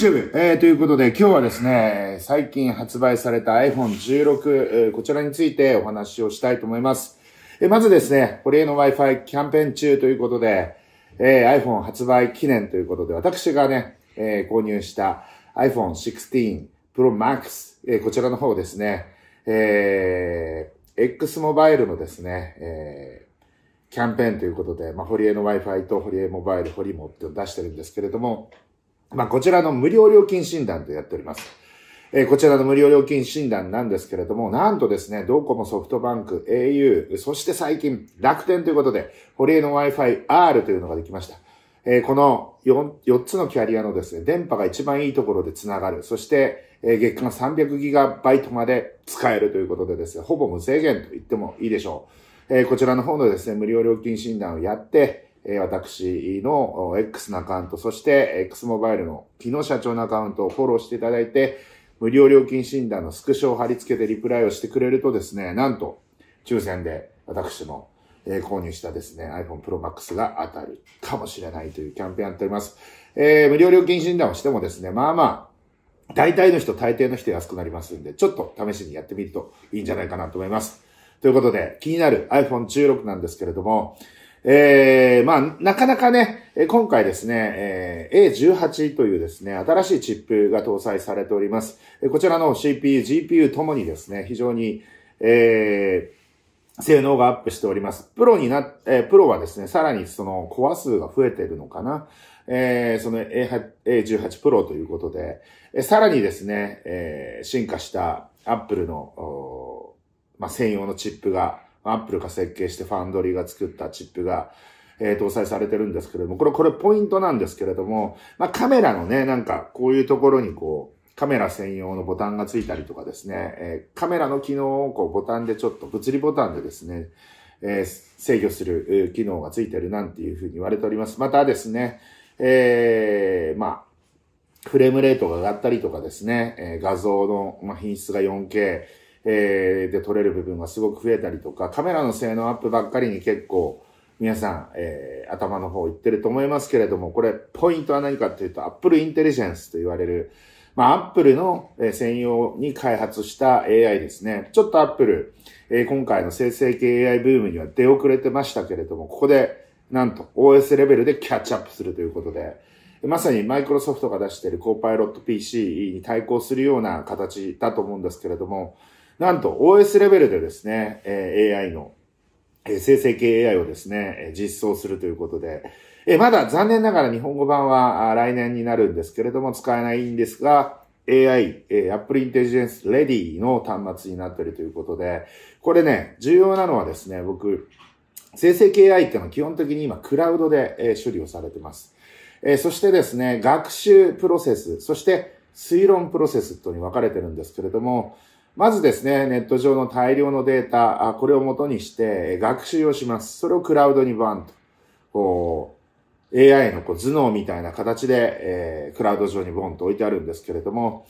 YouTube、えー、ということで今日はですね、最近発売された iPhone16、えー、こちらについてお話をしたいと思います。えー、まずですね、堀江の Wi-Fi キャンペーン中ということで、えー、iPhone 発売記念ということで、私がね、えー、購入した iPhone 16 Pro Max、えー、こちらの方ですね、えー、X モバイルのですね、えー、キャンペーンということで、まあ、堀江の Wi-Fi と堀江モバイル、堀モっていうのを出してるんですけれども、まあ、こちらの無料料金診断とやっております。えー、こちらの無料料金診断なんですけれども、なんとですね、ドコモ、ソフトバンク、au、そして最近、楽天ということで、リエの Wi-Fi-R というのができました。えー、この 4, 4つのキャリアのですね、電波が一番いいところでつながる。そして、えー、月間 300GB まで使えるということでですね、ほぼ無制限と言ってもいいでしょう。えー、こちらの方のですね、無料料金診断をやって、え私の X のアカウント、そして X モバイルの木野社長のアカウントをフォローしていただいて、無料料金診断のスクショを貼り付けてリプライをしてくれるとですね、なんと、抽選で私も、え購入したですね、iPhone Pro Max が当たるかもしれないというキャンペーンやっております。えー、無料料金診断をしてもですね、まあまあ、大体の人、大抵の人安くなりますんで、ちょっと試しにやってみるといいんじゃないかなと思います。ということで、気になる iPhone16 なんですけれども、えー、まあ、なかなかね、今回ですね、えー、A18 というですね、新しいチップが搭載されております。こちらの CPU、GPU ともにですね、非常に、えー、性能がアップしております。プロにな、えー、プロはですね、さらにそのコア数が増えてるのかな。えー、その A8 A18 プロということで、えー、さらにですね、えー、進化した Apple の、まあ、専用のチップが、アップルが設計してファンドリーが作ったチップが、えー、搭載されてるんですけれども、これ、これポイントなんですけれども、まあ、カメラのね、なんか、こういうところにこう、カメラ専用のボタンがついたりとかですね、えー、カメラの機能をこう、ボタンでちょっと、物理ボタンでですね、えー、制御する機能がついてるなんていうふうに言われております。またですね、えー、まあ、フレームレートが上がったりとかですね、え画像の、ま品質が 4K、えー、で撮れる部分がすごく増えたりとか、カメラの性能アップばっかりに結構、皆さん、えー、頭の方言ってると思いますけれども、これ、ポイントは何かっていうと、Apple Intelligence と言われる、まあ、Apple の専用に開発した AI ですね。ちょっと Apple、えー、今回の生成系 AI ブームには出遅れてましたけれども、ここで、なんと OS レベルでキャッチアップするということで、まさにマイクロソフトが出しているコーパイロット PC に対抗するような形だと思うんですけれども、なんと OS レベルでですね、AI の、生成系 AI をですね、実装するということで、まだ残念ながら日本語版は来年になるんですけれども使えないんですが、AI、Apple Intelligence Ready の端末になっているということで、これね、重要なのはですね、僕、生成系 AI っていうのは基本的に今クラウドで、処理をされてます。そしてですね、学習プロセス、そして推論プロセスとに分かれてるんですけれども、まずですね、ネット上の大量のデータ、これを元にして学習をします。それをクラウドにバンと、こう、AI のこう頭脳みたいな形で、えー、クラウド上にボンと置いてあるんですけれども、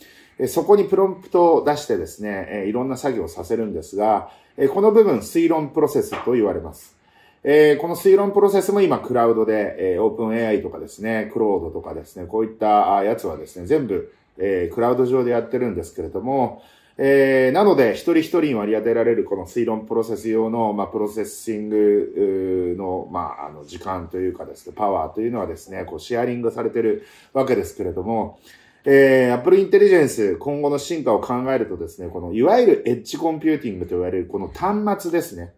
そこにプロンプトを出してですね、いろんな作業をさせるんですが、この部分、推論プロセスと言われます。えー、この推論プロセスも今、クラウドで、えー、オープン AI とかですね、クロードとかですね、こういったやつはですね、全部、えー、クラウド上でやってるんですけれども、えー、なので、一人一人に割り当てられるこの推論プロセス用の、まあ、プロセッシングの、まあ、あの、時間というかですね、パワーというのはですね、こう、シェアリングされてるわけですけれども、えー、Apple Intelligence 今後の進化を考えるとですね、この、いわゆるエッジコンピューティングと言われるこの端末ですね。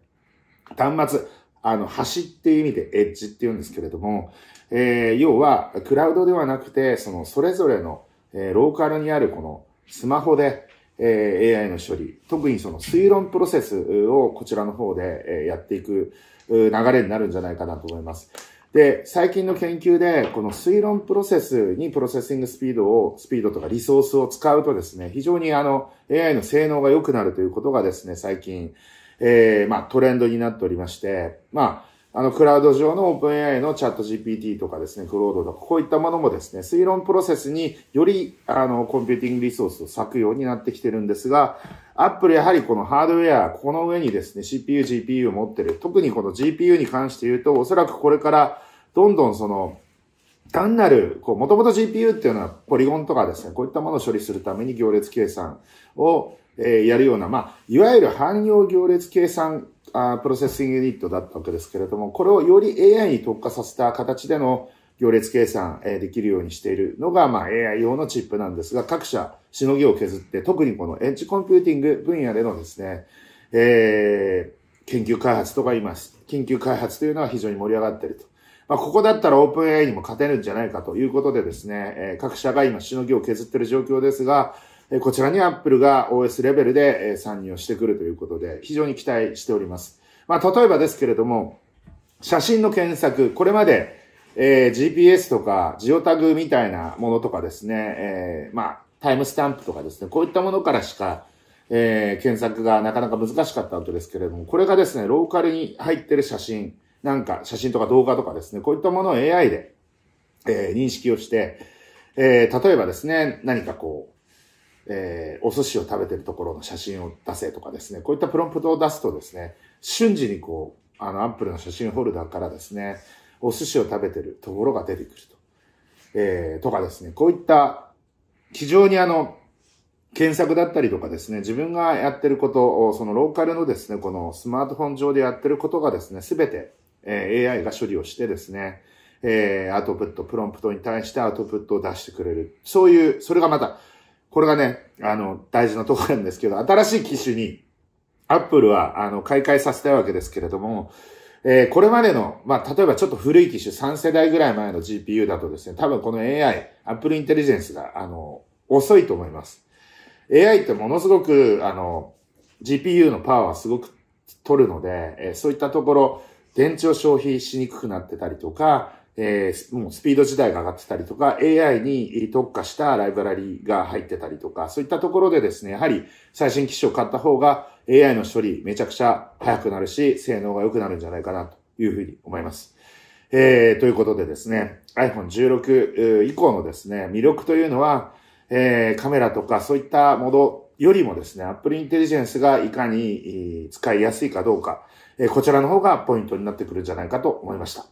端末。あの、端っていう意味でエッジって言うんですけれども、えー、要は、クラウドではなくて、その、それぞれの、えー、ローカルにあるこの、スマホで、え AI の処理、特にその推論プロセスをこちらの方でやっていく流れになるんじゃないかなと思います。で、最近の研究で、この推論プロセスにプロセッシングスピードを、スピードとかリソースを使うとですね、非常にあの、AI の性能が良くなるということがですね、最近、えー、まあトレンドになっておりまして、まあ、あの、クラウド上の OpenAI のチャット GPT とかですね、クロードとか、こういったものもですね、推論プロセスにより、あの、コンピューティングリソースを割くようになってきてるんですが、Apple やはりこのハードウェア、この上にですね、CPU、GPU を持ってる。特にこの GPU に関して言うと、おそらくこれから、どんどんその、単なる、こう、もともと GPU っていうのはポリゴンとかですね、こういったものを処理するために行列計算を、えー、やるような、まあ、いわゆる汎用行列計算あプロセッシングユニットだったわけですけれども、これをより AI に特化させた形での行列計算、えー、できるようにしているのが、まあ、AI 用のチップなんですが、各社しのぎを削って、特にこのエッジコンピューティング分野でのですね、えー、研究開発とか言います。研究開発というのは非常に盛り上がっていると。まあ、ここだったらオープン AI にも勝てるんじゃないかということでですね、え各社が今しのぎを削ってる状況ですが、えこちらに Apple が OS レベルで、え参入をしてくるということで、非常に期待しております。まあ、例えばですけれども、写真の検索、これまで、えー、GPS とかジオタグみたいなものとかですね、えー、まあ、タイムスタンプとかですね、こういったものからしか、えー、検索がなかなか難しかったわけですけれども、これがですね、ローカルに入ってる写真、なんか写真とか動画とかですね、こういったものを AI で、えー、認識をして、えー、例えばですね、何かこう、えー、お寿司を食べてるところの写真を出せとかですね、こういったプロンプトを出すとですね、瞬時にこう、あの、アップルの写真ホルダーからですね、お寿司を食べてるところが出てくると。えー、とかですね、こういった非常にあの、検索だったりとかですね、自分がやってることを、そのローカルのですね、このスマートフォン上でやってることがですね、すべてえ AI が処理をしてですね、えー、アウトプット、プロンプトに対してアウトプットを出してくれる。そういう、それがまた、これがね、あの、大事なところなんですけど、新しい機種に、アップルは、あの、開会させたいわけですけれども、えー、これまでの、まあ、例えばちょっと古い機種、3世代ぐらい前の GPU だとですね、多分この AI、Apple Intelligence が、あの、遅いと思います。AI ってものすごく、あの、GPU のパワーはすごく取るので、えー、そういったところ、電池を消費しにくくなってたりとか、えー、もうスピード自体が上がってたりとか、AI に特化したライブラリが入ってたりとか、そういったところでですね、やはり最新機種を買った方が AI の処理めちゃくちゃ早くなるし、性能が良くなるんじゃないかなというふうに思います。えー、ということでですね、iPhone16 以降のですね、魅力というのは、えー、カメラとかそういったものよりもですね、Apple Intelligence がいかに使いやすいかどうか、えこちらの方がポイントになってくるんじゃないかと思いました。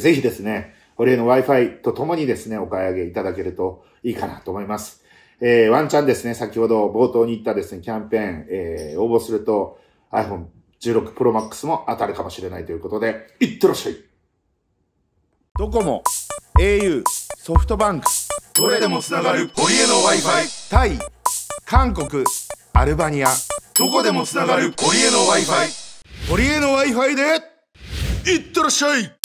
ぜひですね、堀江の Wi-Fi とともにですね、お買い上げいただけるといいかなと思います。えー、ワンチャンですね、先ほど冒頭に言ったですね、キャンペーン、えー、応募すると iPhone 16 Pro Max も当たるかもしれないということで、いってらっしゃいドコモ、au、ソフトバンク、どれでもつながる堀江の Wi-Fi。タイ、韓国、アルバニア、どこでもつながる堀江の Wi-Fi。堀江の Wi-Fi でいってらっしゃい